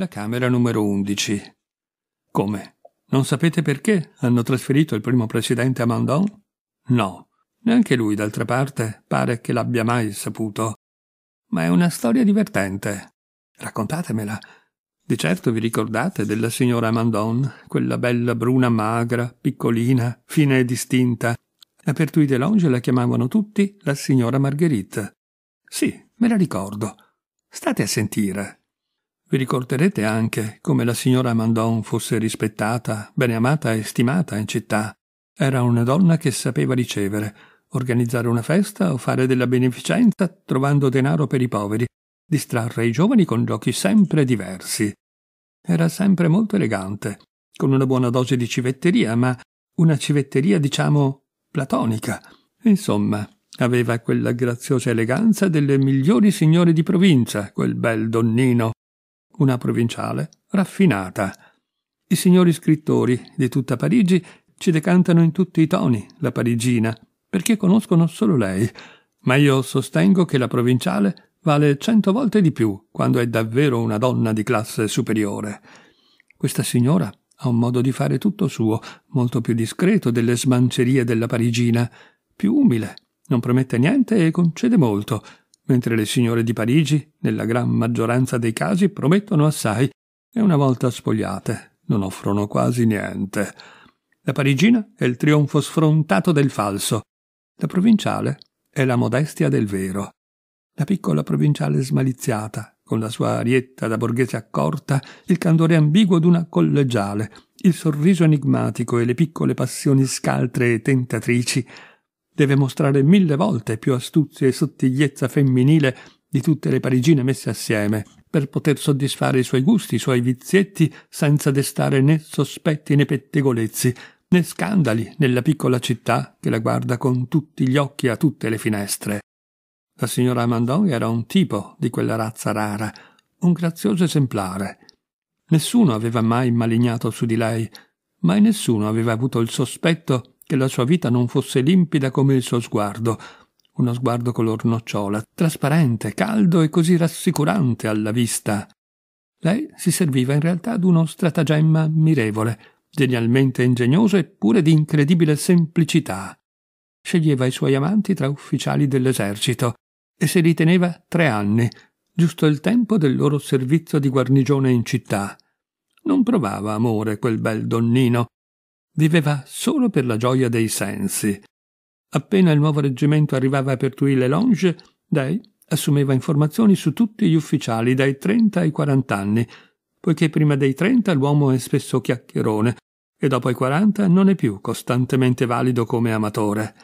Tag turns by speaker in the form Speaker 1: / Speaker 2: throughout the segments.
Speaker 1: la Camera numero 11. Come? Non sapete perché hanno trasferito il primo presidente a Mandon? No, neanche lui, d'altra parte, pare che l'abbia mai saputo. Ma è una storia divertente. Raccontatemela. Di certo vi ricordate della signora Mandon, quella bella bruna magra, piccolina, fine e distinta. A Pertuis de Longe la chiamavano tutti la signora Marguerite. Sì, me la ricordo. State a sentire. Vi ricorderete anche come la signora Mandon fosse rispettata, bene amata e stimata in città. Era una donna che sapeva ricevere, organizzare una festa o fare della beneficenza trovando denaro per i poveri, distrarre i giovani con giochi sempre diversi. Era sempre molto elegante, con una buona dose di civetteria, ma una civetteria, diciamo, platonica. Insomma, aveva quella graziosa eleganza delle migliori signore di provincia, quel bel donnino, una provinciale, raffinata. I signori scrittori di tutta Parigi ci decantano in tutti i toni la parigina, perché conoscono solo lei, ma io sostengo che la provinciale vale cento volte di più quando è davvero una donna di classe superiore. Questa signora ha un modo di fare tutto suo, molto più discreto delle smancerie della parigina, più umile, non promette niente e concede molto, mentre le signore di Parigi, nella gran maggioranza dei casi, promettono assai e una volta spogliate non offrono quasi niente. La parigina è il trionfo sfrontato del falso, la provinciale è la modestia del vero. La piccola provinciale smaliziata, con la sua arietta da borghese accorta, il candore ambiguo d'una collegiale, il sorriso enigmatico e le piccole passioni scaltre e tentatrici deve mostrare mille volte più astuzia e sottigliezza femminile di tutte le parigine messe assieme, per poter soddisfare i suoi gusti, i suoi vizietti, senza destare né sospetti né pettegolezzi, né scandali nella piccola città che la guarda con tutti gli occhi a tutte le finestre. La signora Amandon era un tipo di quella razza rara, un grazioso esemplare. Nessuno aveva mai malignato su di lei, mai nessuno aveva avuto il sospetto che la sua vita non fosse limpida come il suo sguardo, uno sguardo color nocciola, trasparente, caldo e così rassicurante alla vista. Lei si serviva in realtà d'uno stratagemma mirevole, genialmente ingegnoso eppure di incredibile semplicità. Sceglieva i suoi amanti tra ufficiali dell'esercito e se li teneva tre anni, giusto il tempo del loro servizio di guarnigione in città. Non provava amore quel bel donnino, viveva solo per la gioia dei sensi. Appena il nuovo reggimento arrivava per Pertuis-les-Langes, Day assumeva informazioni su tutti gli ufficiali dai 30 ai 40 anni, poiché prima dei 30 l'uomo è spesso chiacchierone e dopo i 40 non è più costantemente valido come amatore.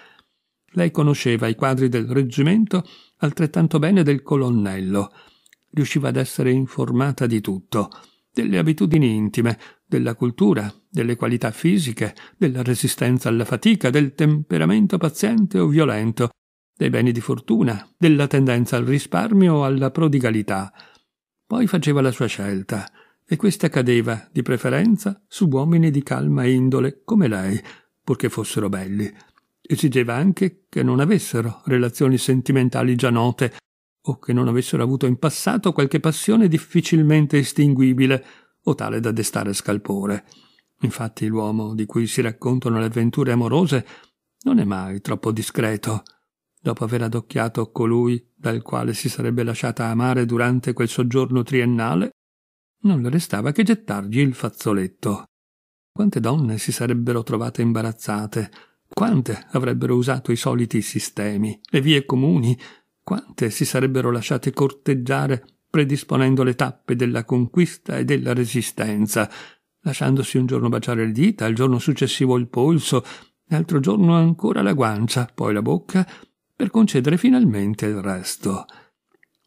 Speaker 1: Lei conosceva i quadri del reggimento altrettanto bene del colonnello. Riusciva ad essere informata di tutto, delle abitudini intime, della cultura, delle qualità fisiche, della resistenza alla fatica, del temperamento paziente o violento, dei beni di fortuna, della tendenza al risparmio o alla prodigalità. Poi faceva la sua scelta, e questa cadeva, di preferenza, su uomini di calma indole come lei, purché fossero belli. Esigeva anche che non avessero relazioni sentimentali già note, o che non avessero avuto in passato qualche passione difficilmente estinguibile, o tale da destare scalpore. Infatti l'uomo di cui si raccontano le avventure amorose non è mai troppo discreto. Dopo aver adocchiato colui dal quale si sarebbe lasciata amare durante quel soggiorno triennale, non le restava che gettargli il fazzoletto. Quante donne si sarebbero trovate imbarazzate, quante avrebbero usato i soliti sistemi, le vie comuni, quante si sarebbero lasciate corteggiare predisponendo le tappe della conquista e della resistenza, lasciandosi un giorno baciare le dita, il giorno successivo il polso, l'altro giorno ancora la guancia, poi la bocca, per concedere finalmente il resto.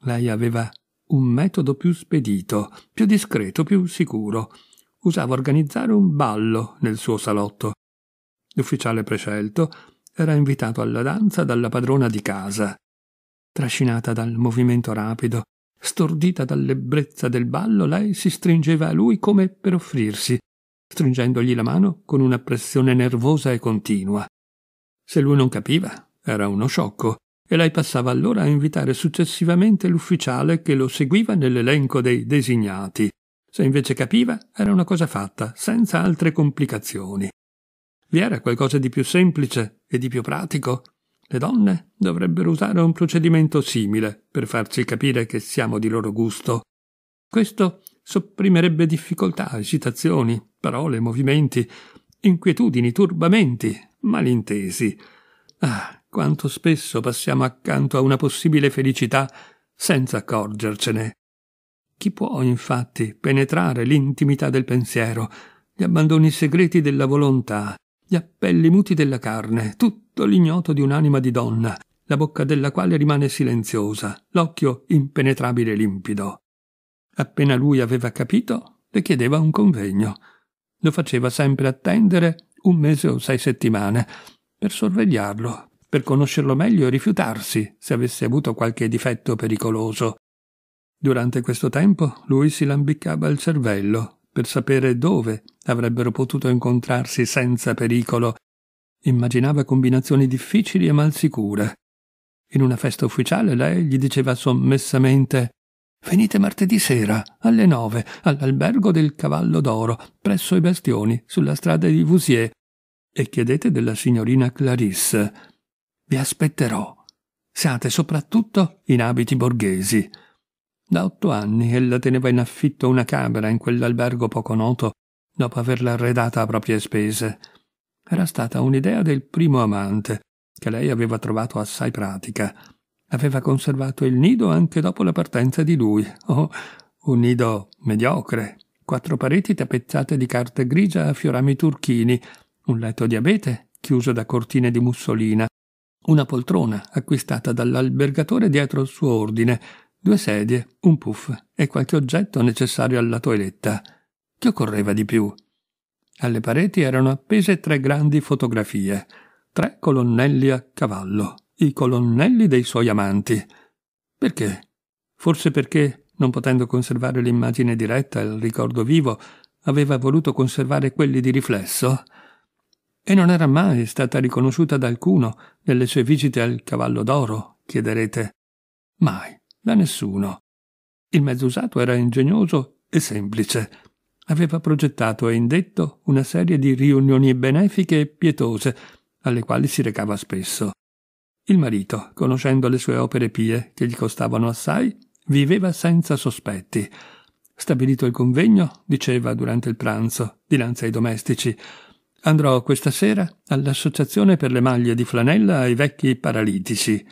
Speaker 1: Lei aveva un metodo più spedito, più discreto, più sicuro. Usava organizzare un ballo nel suo salotto. L'ufficiale prescelto era invitato alla danza dalla padrona di casa. Trascinata dal movimento rapido, Stordita dall'ebbrezza del ballo, lei si stringeva a lui come per offrirsi, stringendogli la mano con una pressione nervosa e continua. Se lui non capiva, era uno sciocco, e lei passava allora a invitare successivamente l'ufficiale che lo seguiva nell'elenco dei designati. Se invece capiva, era una cosa fatta, senza altre complicazioni. Vi era qualcosa di più semplice e di più pratico? Le donne dovrebbero usare un procedimento simile per farci capire che siamo di loro gusto. Questo sopprimerebbe difficoltà, esitazioni, parole, movimenti, inquietudini, turbamenti, malintesi. Ah, quanto spesso passiamo accanto a una possibile felicità senza accorgercene. Chi può, infatti, penetrare l'intimità del pensiero, gli abbandoni segreti della volontà, gli appelli muti della carne, tutto l'ignoto di un'anima di donna, la bocca della quale rimane silenziosa, l'occhio impenetrabile e limpido. Appena lui aveva capito, le chiedeva un convegno. Lo faceva sempre attendere un mese o sei settimane, per sorvegliarlo, per conoscerlo meglio e rifiutarsi se avesse avuto qualche difetto pericoloso. Durante questo tempo lui si lambiccava il cervello, per sapere dove avrebbero potuto incontrarsi senza pericolo. Immaginava combinazioni difficili e mal sicure. In una festa ufficiale lei gli diceva sommessamente Venite martedì sera, alle nove, all'albergo del Cavallo d'Oro, presso i bastioni, sulla strada di Vusier, e chiedete della signorina Clarisse. Vi aspetterò. Siate soprattutto in abiti borghesi. Da otto anni ella teneva in affitto una camera in quell'albergo poco noto, dopo averla arredata a proprie spese. Era stata un'idea del primo amante, che lei aveva trovato assai pratica. Aveva conservato il nido anche dopo la partenza di lui. Oh, un nido mediocre, quattro pareti tappezzate di carta grigia a fiorami turchini, un letto di abete chiuso da cortine di mussolina, una poltrona acquistata dall'albergatore dietro il suo ordine, due sedie, un puff e qualche oggetto necessario alla toiletta. Che occorreva di più? Alle pareti erano appese tre grandi fotografie, tre colonnelli a cavallo, i colonnelli dei suoi amanti. Perché? Forse perché, non potendo conservare l'immagine diretta e il ricordo vivo, aveva voluto conservare quelli di riflesso? E non era mai stata riconosciuta da alcuno nelle sue visite al cavallo d'oro, chiederete. Mai da nessuno. Il mezzo usato era ingegnoso e semplice. Aveva progettato e indetto una serie di riunioni benefiche e pietose, alle quali si recava spesso. Il marito, conoscendo le sue opere pie, che gli costavano assai, viveva senza sospetti. Stabilito il convegno, diceva durante il pranzo, dinanzi ai domestici, Andrò questa sera all'associazione per le maglie di flanella ai vecchi paralitici.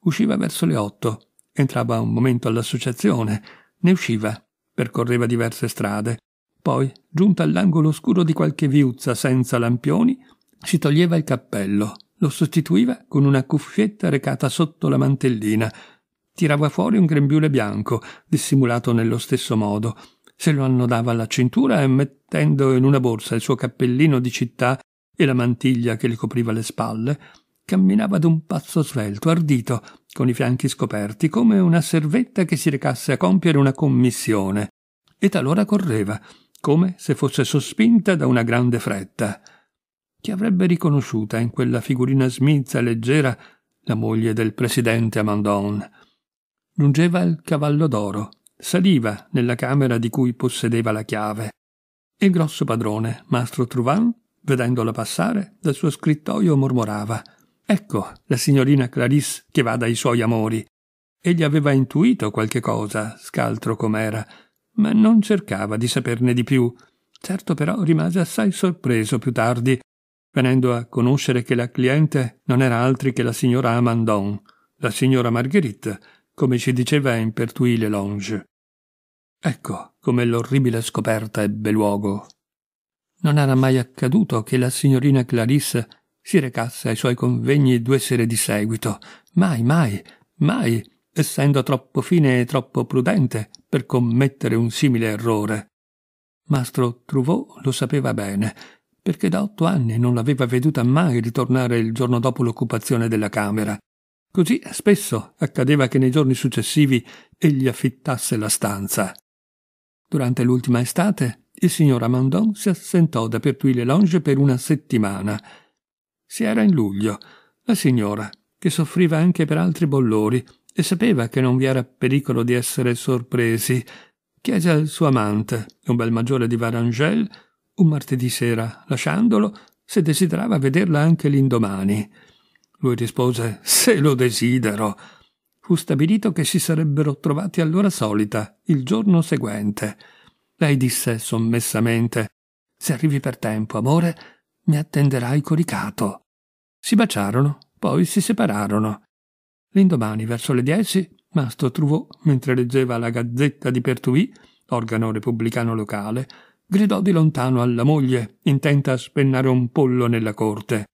Speaker 1: Usciva verso le otto Entrava un momento all'associazione, ne usciva, percorreva diverse strade, poi, giunta all'angolo oscuro di qualche viuzza senza lampioni, si toglieva il cappello, lo sostituiva con una cuffietta recata sotto la mantellina, tirava fuori un grembiule bianco, dissimulato nello stesso modo, se lo annodava alla cintura e mettendo in una borsa il suo cappellino di città e la mantiglia che le copriva le spalle, camminava d'un passo svelto, ardito, con i fianchi scoperti, come una servetta che si recasse a compiere una commissione, e talora correva, come se fosse sospinta da una grande fretta. Chi avrebbe riconosciuta in quella figurina smizza e leggera la moglie del presidente Amandon? Lungeva il cavallo d'oro, saliva nella camera di cui possedeva la chiave. Il grosso padrone, mastro Truvan, vedendola passare, dal suo scrittoio mormorava Ecco la signorina Clarisse che va dai suoi amori. Egli aveva intuito qualche cosa, scaltro com'era, ma non cercava di saperne di più. Certo però rimase assai sorpreso più tardi, venendo a conoscere che la cliente non era altri che la signora Amandon, la signora Marguerite, come ci diceva in Pertuis-le-Longe. Ecco come l'orribile scoperta ebbe luogo. Non era mai accaduto che la signorina Clarisse si recasse ai suoi convegni due sere di seguito, mai, mai, mai, essendo troppo fine e troppo prudente per commettere un simile errore. Mastro Truvaux lo sapeva bene, perché da otto anni non l'aveva veduta mai ritornare il giorno dopo l'occupazione della camera. Così spesso accadeva che nei giorni successivi egli affittasse la stanza. Durante l'ultima estate il signor Amandon si assentò da pertuis les per una settimana si era in luglio. La signora, che soffriva anche per altri bollori e sapeva che non vi era pericolo di essere sorpresi, chiese al suo amante, un bel maggiore di Varangel, un martedì sera, lasciandolo, se desiderava vederla anche l'indomani. Lui rispose Se lo desidero. Fu stabilito che si sarebbero trovati all'ora solita, il giorno seguente. Lei disse sommessamente Se arrivi per tempo, amore, mi attenderai coricato. Si baciarono, poi si separarono. L'indomani, verso le dieci, Mastro Truvò, mentre leggeva la Gazzetta di Pertuì, organo repubblicano locale, gridò di lontano alla moglie, intenta a spennare un pollo nella corte.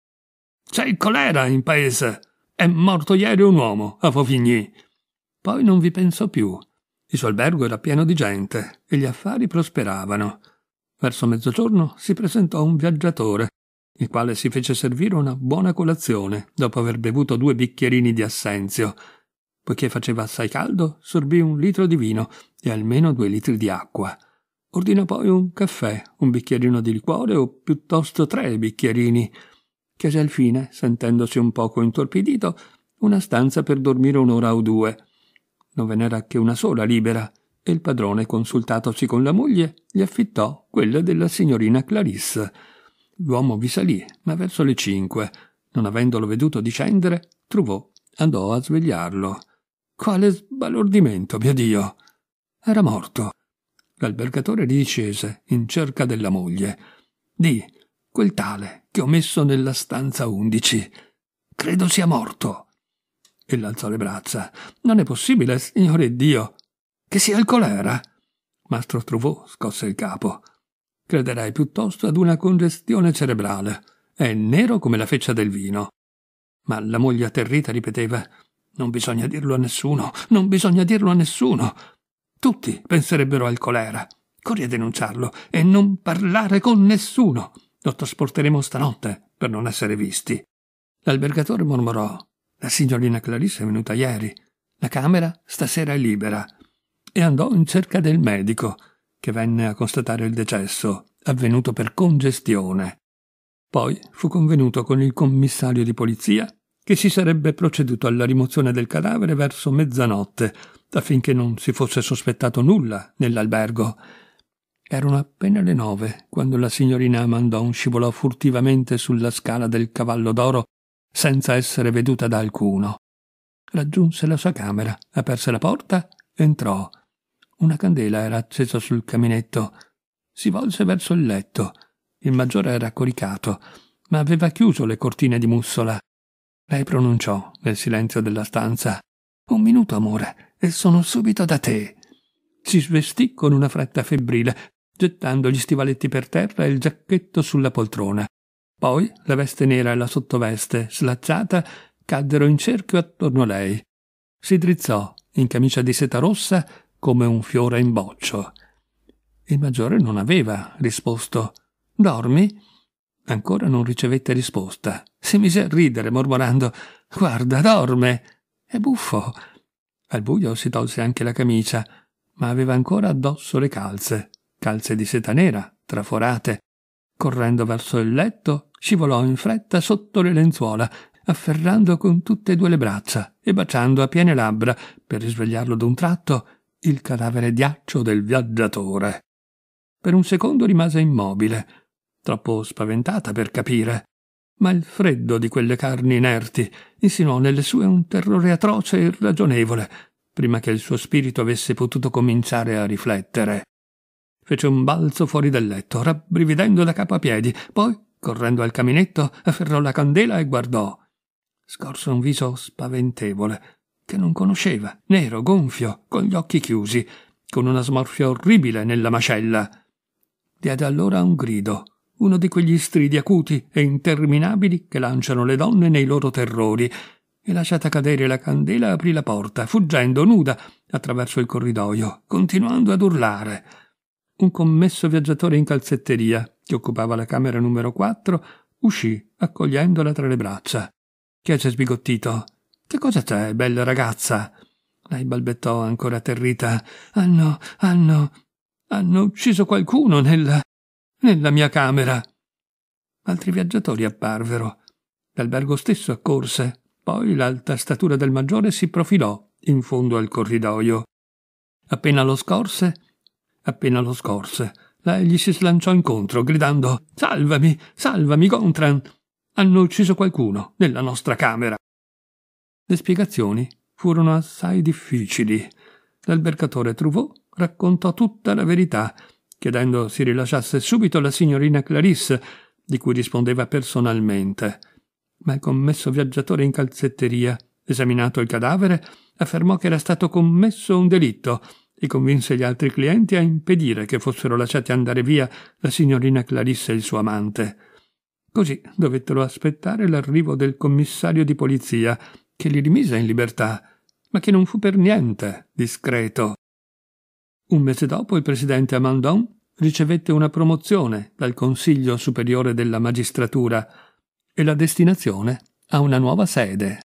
Speaker 1: C'è il colera in paese! È morto ieri un uomo, a Fofigny. Poi non vi pensò più. Il suo albergo era pieno di gente e gli affari prosperavano. Verso mezzogiorno si presentò un viaggiatore il quale si fece servire una buona colazione dopo aver bevuto due bicchierini di assenzio. Poiché faceva assai caldo, sorbì un litro di vino e almeno due litri di acqua. Ordinò poi un caffè, un bicchierino di liquore o piuttosto tre bicchierini. Chiese alfine, sentendosi un poco intorpidito, una stanza per dormire un'ora o due. Non ve n'era che una sola libera, e il padrone, consultatosi con la moglie, gli affittò quella della signorina Clarisse. L'uomo vi salì, ma verso le cinque, non avendolo veduto discendere, Truvò andò a svegliarlo. Quale sbalordimento, mio Dio! Era morto. L'albergatore ridiscese in cerca della moglie. Di, quel tale che ho messo nella stanza undici. Credo sia morto. E alzò le braccia. Non è possibile, signore Dio, che sia il colera. Mastro Truvò scosse il capo crederei piuttosto ad una congestione cerebrale. È nero come la feccia del vino. Ma la moglie atterrita ripeteva Non bisogna dirlo a nessuno, non bisogna dirlo a nessuno. Tutti penserebbero al colera. Corri a denunciarlo e non parlare con nessuno. Lo trasporteremo stanotte per non essere visti. L'albergatore mormorò La signorina Clarissa è venuta ieri. La camera stasera è libera. E andò in cerca del medico che venne a constatare il decesso, avvenuto per congestione. Poi fu convenuto con il commissario di polizia che si sarebbe proceduto alla rimozione del cadavere verso mezzanotte, affinché non si fosse sospettato nulla nell'albergo. Erano appena le nove quando la signorina Amandon scivolò furtivamente sulla scala del cavallo d'oro senza essere veduta da alcuno. Raggiunse la sua camera, aperse la porta, entrò una candela era accesa sul caminetto. Si volse verso il letto. Il maggiore era coricato, ma aveva chiuso le cortine di mussola. Lei pronunciò, nel silenzio della stanza, Un minuto, amore, e sono subito da te. Si svestì con una fretta febbrile, gettando gli stivaletti per terra e il giacchetto sulla poltrona. Poi la veste nera e la sottoveste, slacciata, caddero in cerchio attorno a lei. Si drizzò, in camicia di seta rossa, come un fiore in boccio. Il maggiore non aveva risposto. Dormi? Ancora non ricevette risposta. Si mise a ridere, mormorando Guarda, dorme. È buffo. Al buio si tolse anche la camicia, ma aveva ancora addosso le calze, calze di seta nera, traforate. Correndo verso il letto, scivolò in fretta sotto le lenzuola, afferrando con tutte e due le braccia e baciando a piene labbra, per risvegliarlo d'un tratto il cadavere diaccio del viaggiatore. Per un secondo rimase immobile, troppo spaventata per capire, ma il freddo di quelle carni inerti insinuò nelle sue un terrore atroce e irragionevole, prima che il suo spirito avesse potuto cominciare a riflettere. Fece un balzo fuori del letto, rabbrividendo da capo a piedi, poi, correndo al caminetto, afferrò la candela e guardò. Scorse un viso spaventevole, che non conosceva, nero, gonfio, con gli occhi chiusi, con una smorfia orribile nella mascella. Diede allora un grido, uno di quegli stridi acuti e interminabili che lanciano le donne nei loro terrori, e lasciata cadere la candela aprì la porta, fuggendo nuda attraverso il corridoio, continuando ad urlare. Un commesso viaggiatore in calzetteria, che occupava la camera numero 4, uscì, accogliendola tra le braccia. Chiese sbigottito che cosa c'è, bella ragazza? Lei balbettò ancora atterrita. Hanno, hanno, hanno ucciso qualcuno nella, nella mia camera. Altri viaggiatori apparvero. L'albergo stesso accorse. Poi l'alta statura del maggiore si profilò in fondo al corridoio. Appena lo scorse, appena lo scorse, lei gli si slanciò incontro, gridando Salvami, salvami, Gontran! Hanno ucciso qualcuno nella nostra camera. Le spiegazioni furono assai difficili. L'albergatore Truvaux raccontò tutta la verità, chiedendo si rilasciasse subito la signorina Clarisse, di cui rispondeva personalmente. Ma il commesso viaggiatore in calzetteria, esaminato il cadavere, affermò che era stato commesso un delitto e convinse gli altri clienti a impedire che fossero lasciati andare via la signorina Clarisse e il suo amante. Così dovettero aspettare l'arrivo del commissario di polizia, che li rimise in libertà, ma che non fu per niente discreto. Un mese dopo il presidente Amandon ricevette una promozione dal Consiglio Superiore della Magistratura e la destinazione a una nuova sede.